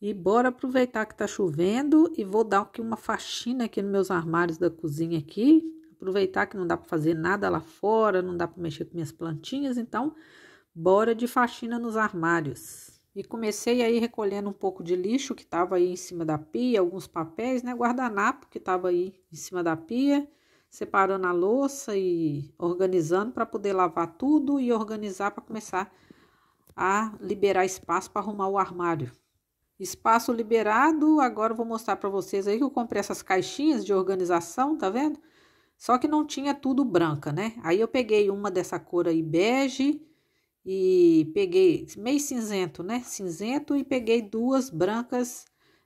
E bora aproveitar que tá chovendo e vou dar aqui uma faxina aqui nos meus armários da cozinha aqui. Aproveitar que não dá para fazer nada lá fora, não dá para mexer com minhas plantinhas, então bora de faxina nos armários. E comecei aí recolhendo um pouco de lixo que tava aí em cima da pia, alguns papéis, né, guardanapo que tava aí em cima da pia, separando a louça e organizando para poder lavar tudo e organizar para começar a liberar espaço para arrumar o armário. Espaço liberado, agora vou mostrar para vocês aí que eu comprei essas caixinhas de organização, tá vendo? Só que não tinha tudo branca, né? Aí eu peguei uma dessa cor aí bege e peguei meio cinzento, né? Cinzento e peguei duas brancas,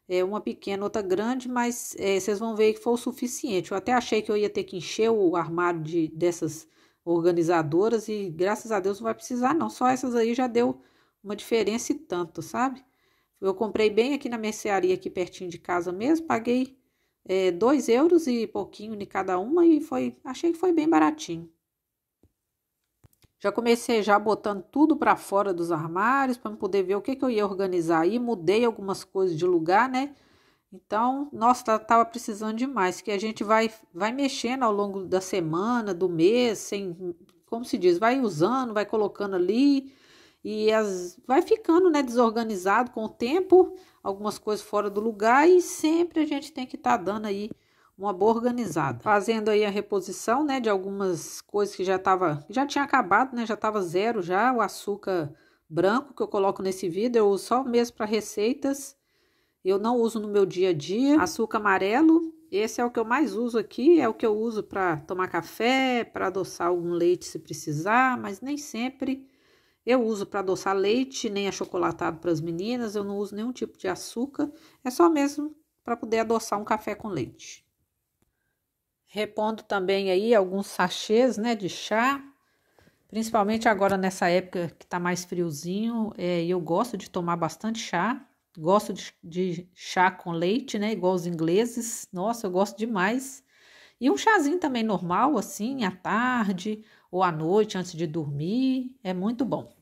é, uma pequena, outra grande, mas é, vocês vão ver que foi o suficiente. Eu até achei que eu ia ter que encher o armário de, dessas organizadoras e graças a Deus não vai precisar não. Só essas aí já deu uma diferença e tanto, sabe? Eu comprei bem aqui na mercearia, aqui pertinho de casa mesmo, paguei é, dois euros e pouquinho de cada uma e foi, achei que foi bem baratinho. Já comecei já botando tudo para fora dos armários para poder ver o que, que eu ia organizar aí. Mudei algumas coisas de lugar, né? Então, nossa, tá, tava precisando demais, que a gente vai vai mexendo ao longo da semana, do mês, sem, como se diz, vai usando, vai colocando ali, e as, vai ficando né, desorganizado com o tempo, algumas coisas fora do lugar e sempre a gente tem que estar tá dando aí uma boa organizada, fazendo aí a reposição né, de algumas coisas que já tava, já tinha acabado, né, já estava zero já o açúcar branco que eu coloco nesse vídeo, eu uso só mesmo para receitas, eu não uso no meu dia a dia, açúcar amarelo, esse é o que eu mais uso aqui, é o que eu uso para tomar café, para adoçar algum leite se precisar, mas nem sempre eu uso para adoçar leite, nem achocolatado para as meninas, eu não uso nenhum tipo de açúcar, é só mesmo para poder adoçar um café com leite. Repondo também aí alguns sachês, né, de chá, principalmente agora nessa época que está mais friozinho, é, eu gosto de tomar bastante chá, gosto de, de, chá com leite, né, igual os ingleses, nossa, eu gosto demais. E um chazinho também normal, assim, à tarde ou à noite, antes de dormir, é muito bom.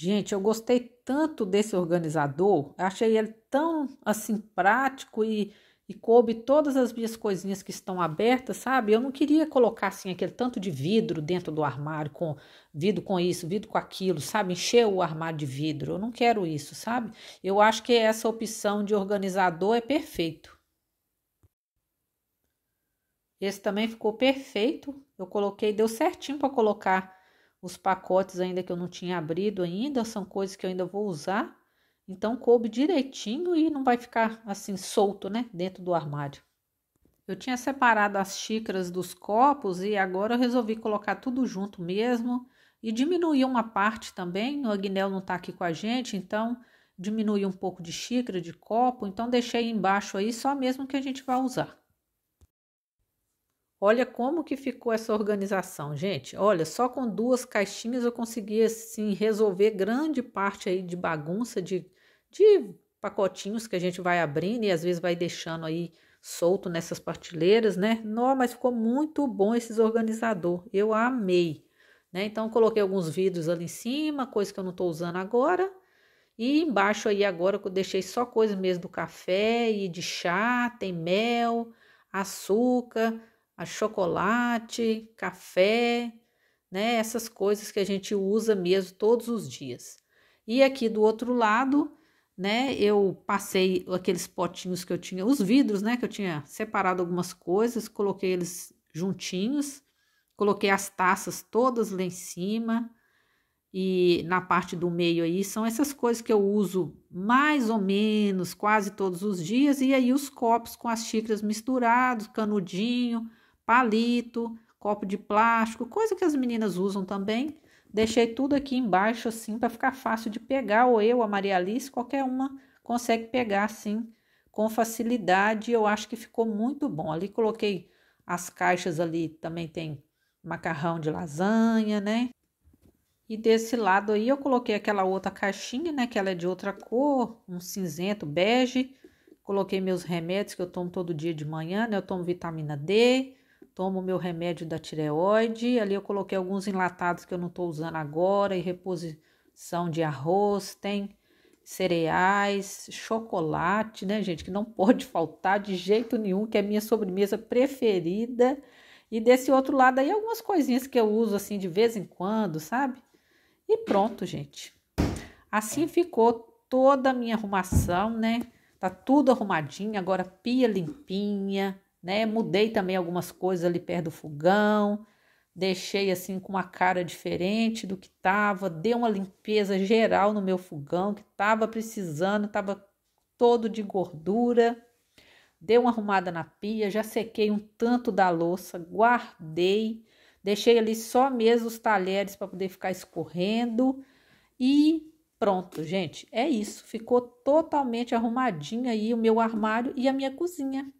Gente, eu gostei tanto desse organizador, achei ele tão assim prático e, e coube todas as minhas coisinhas que estão abertas, sabe? Eu não queria colocar assim aquele tanto de vidro dentro do armário, com vidro com isso, vidro com aquilo, sabe? Encher o armário de vidro. Eu não quero isso, sabe? Eu acho que essa opção de organizador é perfeito. Esse também ficou perfeito. Eu coloquei, deu certinho para colocar os pacotes ainda que eu não tinha abrido ainda, são coisas que eu ainda vou usar. Então coube direitinho e não vai ficar assim solto, né, dentro do armário. Eu tinha separado as xícaras dos copos e agora eu resolvi colocar tudo junto mesmo e diminuir uma parte também. O Agnel não está aqui com a gente, então diminui um pouco de xícara, de copo, então deixei embaixo aí só mesmo que a gente vai usar. Olha como que ficou essa organização, gente. Olha, só com duas caixinhas eu consegui assim resolver grande parte aí de bagunça de, de pacotinhos que a gente vai abrindo e às vezes vai deixando aí solto nessas partilheiras, né? Não, mas ficou muito bom esses organizador. Eu amei, né? Então coloquei alguns vidros ali em cima, coisa que eu não estou usando agora. E embaixo aí agora eu deixei só coisas mesmo do café e de chá, tem mel, açúcar, a chocolate, café, né? Essas coisas que a gente usa mesmo todos os dias. E aqui do outro lado, né? Eu passei aqueles potinhos que eu tinha, os vidros, né? Que eu tinha separado algumas coisas, coloquei eles juntinhos, coloquei as taças todas lá em cima. E na parte do meio aí são essas coisas que eu uso mais ou menos quase todos os dias. E aí os copos com as xícaras misturados, canudinho, palito, copo de plástico, coisa que as meninas usam também. Deixei tudo aqui embaixo assim para ficar fácil de pegar, ou eu, a Maria Alice, qualquer uma consegue pegar assim com facilidade. Eu acho que ficou muito bom. Ali coloquei as caixas ali, também tem macarrão de lasanha, né? E desse lado aí eu coloquei aquela outra caixinha, né? Que ela é de outra cor, um cinzento bege. Coloquei meus remédios que eu tomo todo dia de manhã, né? Eu tomo vitamina D, tomo meu remédio da tireoide. Ali eu coloquei alguns enlatados que eu não estou usando agora, e reposição de arroz, tem cereais, chocolate, né, gente, que não pode faltar de jeito nenhum, que é a minha sobremesa preferida. E desse outro lado aí algumas coisinhas que eu uso assim de vez em quando, sabe? E pronto, gente. Assim ficou toda a minha arrumação, né? Tá tudo arrumadinho, agora pia limpinha, né? Mudei também algumas coisas ali perto do fogão, deixei assim com uma cara diferente do que tava, dei uma limpeza geral no meu fogão que tava precisando, tava todo de gordura. Dei uma arrumada na pia, já sequei um tanto da louça, guardei, deixei ali só mesmo os talheres para poder ficar escorrendo e Pronto, gente, é isso. Ficou totalmente arrumadinho aí o meu armário e a minha cozinha.